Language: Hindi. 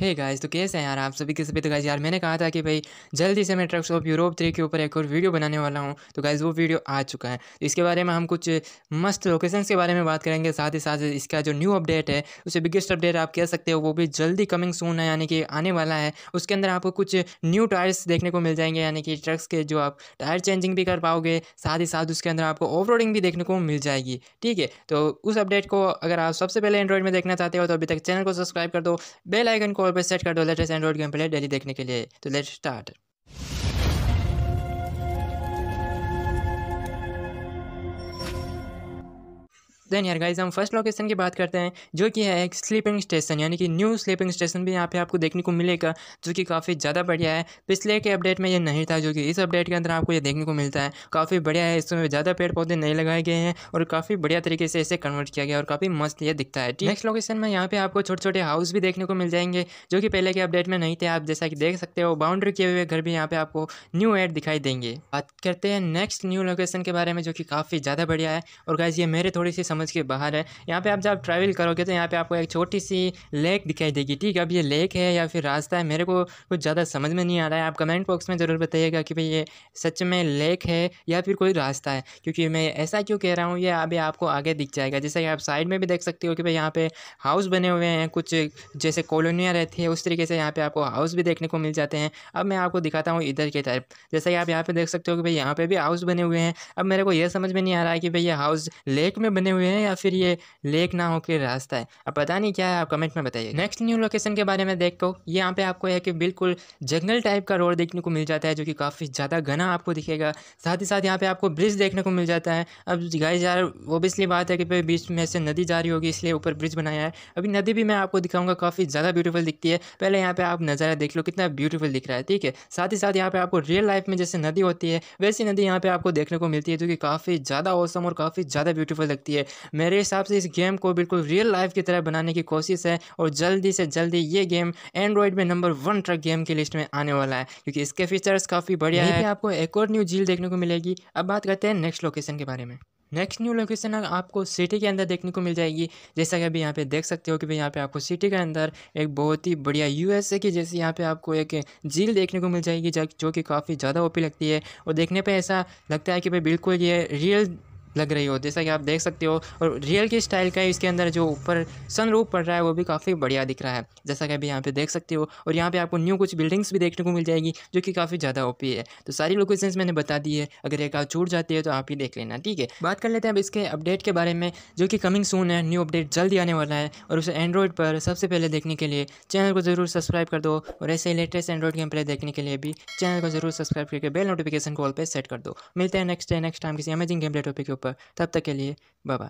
हे गाइस तो कैसे हैं यार आप सभी के सभी तो गाइस यार मैंने कहा था कि भाई जल्दी से मैं ट्रक्स ऑफ यूरोप थ्री के ऊपर एक और वीडियो बनाने वाला हूँ तो गाइस वो वीडियो आ चुका है तो इसके बारे में हम कुछ मस्त लोकेशंस के बारे में बात करेंगे साथ ही साथ इसका जो न्यू अपडेट है उसे बिगेस्ट अपडेट आप कह सकते हो वो भी जल्दी कमिंग सून है यानी कि आने वाला है उसके अंदर आपको कुछ न्यू टायर्स देखने को मिल जाएंगे यानी कि ट्रक्स के जो आप टायर चेंजिंग भी कर पाओगे साथ ही साथ उसके अंदर आपको ऑफ भी देखने को मिल जाएगी ठीक है तो उस अपडेट को अगर आप सबसे पहले एंड्रॉइड में देखना चाहते हो तो अभी तक चैनल को सब्सक्राइब कर दो बेल आइकन को पर सेट कर दो latest android game play daily देखने के लिए तो लेट स्टार्ट देन यार गाइज हम फर्स्ट लोकेशन की बात करते हैं जो कि है एक स्लीपिंग स्टेशन यानी कि न्यू स्लीपिंग स्टेशन भी यहाँ पे आपको देखने को मिलेगा जो कि काफ़ी ज़्यादा बढ़िया है पिछले के अपडेट में ये नहीं था जो कि इस अपडेट के अंदर आपको ये देखने को मिलता है काफ़ी बढ़िया है इसमें ज़्यादा पेड़ पौधे नहीं लगाए गए हैं और काफ़ी बढ़िया तरीके से इसे कन्वर्ट किया गया और काफ़ी मस्त ये दिखता है नेक्स्ट लोकेशन में यहाँ पे आपको छोटे छोटे हाउस भी देखने को मिल जाएंगे जो कि पहले के अपडेट में नहीं थे आप जैसा कि देख सकते हो बाउंड्री किए हुए घर भी यहाँ पे आपको न्यू एड दिखाई देंगे बात करते हैं नेक्स्ट न्यू लोकेशन के बारे में जो कि काफ़ी ज़्यादा बढ़िया है और गाइज ये मेरे थोड़ी सी समझ के बाहर है यहाँ पे आप जब ट्रैवल करोगे तो यहाँ पे आपको एक छोटी सी लेक दिखाई देगी ठीक है अब ये लेक है या फिर रास्ता है मेरे को कुछ ज़्यादा समझ में नहीं आ रहा है आप कमेंट बॉक्स में ज़रूर बताइएगा कि भाई ये सच में लेक है या फिर कोई रास्ता है क्योंकि मैं ऐसा क्यों कह रहा हूँ ये अभी आपको आगे दिख जाएगा जैसे कि आप साइड में भी देख सकते हो कि भाई यहाँ पे हाउस बने हुए हैं कुछ जैसे कॉलोनियाँ रहती है उस तरीके से यहाँ पे आपको हाउस भी देखने को मिल जाते हैं अब मैं आपको दिखाता हूँ इधर की तरफ जैसे कि आप यहाँ पे देख सकते हो कि भाई यहाँ पे भी हाउस बने हुए हैं अब मेरे को यह समझ में नहीं आ रहा है कि भाई ये हाउस लेक में बने हुए हैं हैं या फिर ये लेक ना होकर रास्ता है अब पता नहीं क्या है आप कमेंट में बताइए नेक्स्ट न्यू लोकेशन के बारे में देखो यहाँ पे आपको है कि बिल्कुल जंगल टाइप का रोड देखने को मिल जाता है जो कि काफ़ी ज़्यादा घना आपको दिखेगा साथ ही साथ यहाँ पे आपको ब्रिज देखने को मिल जाता है अब गाइस यार ओबियसली बात है कि भाई बीच में से नदी जा रही होगी इसलिए ऊपर ब्रिज बनाया है अभी नदी भी मैं आपको दिखाऊंगा काफ़ी ज़्यादा ब्यूटीफुल दिखती है पहले यहाँ पे आप नज़ारा देख लो कितना ब्यूटीफुल दिख रहा है ठीक है साथ ही साथ यहाँ पे आपको रियल लाइफ में जैसे नदी होती है वैसी नदी यहाँ पे आपको देखने को मिलती है जो कि काफ़ी ज़्यादा औसम और काफ़ी ज़्यादा ब्यूटीफुल लगती है मेरे हिसाब से इस गेम को बिल्कुल रियल लाइफ की तरह बनाने की कोशिश है और जल्दी से जल्दी ये गेम एंड्रॉयड में नंबर वन ट्रक गेम की लिस्ट में आने वाला है क्योंकि इसके फीचर्स काफ़ी बढ़िया है आपको एक और न्यू झील देखने को मिलेगी अब बात करते हैं नेक्स्ट लोकेशन के बारे में नेक्स्ट न्यू लोकेशन आपको सिटी के अंदर देखने को मिल जाएगी जैसा कि अभी यहाँ पे देख सकते हो कि भाई यहाँ पे आपको सिटी के अंदर एक बहुत ही बढ़िया यूएसए की जैसे यहाँ पे आपको एक झील देखने को मिल जाएगी जो कि काफ़ी ज़्यादा ओपी लगती है और देखने पे ऐसा लगता है कि भाई बिल्कुल ये रियल लग रही हो जैसा कि आप देख सकते हो और रियल की स्टाइल का इसके अंदर जो ऊपर रूप पड़ रहा है वो भी काफ़ी बढ़िया दिख रहा है जैसा कि अभी यहाँ पे देख सकते हो और यहाँ पे आपको न्यू कुछ बिल्डिंग्स भी देखने को मिल जाएगी जो कि काफ़ी ज़्यादा ओपी है तो सारी लोकेशंस मैंने बता दी है अगर एक आप छूट जाती है तो आप ही देख लेना ठीक है बात कर लेते हैं अब इसके अपडेट के बारे में जो कि कमिंग सून है न्यू अपडेट जल्दी आने वाला है और उसे एंड्रॉयड पर सबसे पहले देखने के लिए चैनल को ज़रूर सब्सक्राइब कर दो और ऐसे लेटेस्ट एंड्रॉयड गेम प्ले देखने के लिए भी चैनल को ज़रूर सब्सक्राइब करके बेल नोटिफिकेशन कॉल पर सेट कर दो मिलते हैं नेक्स्ट डे नेक्स्ट टाइम किसी अमेजिंग गेम प्ले टॉपिक पर तब तक के लिए बाय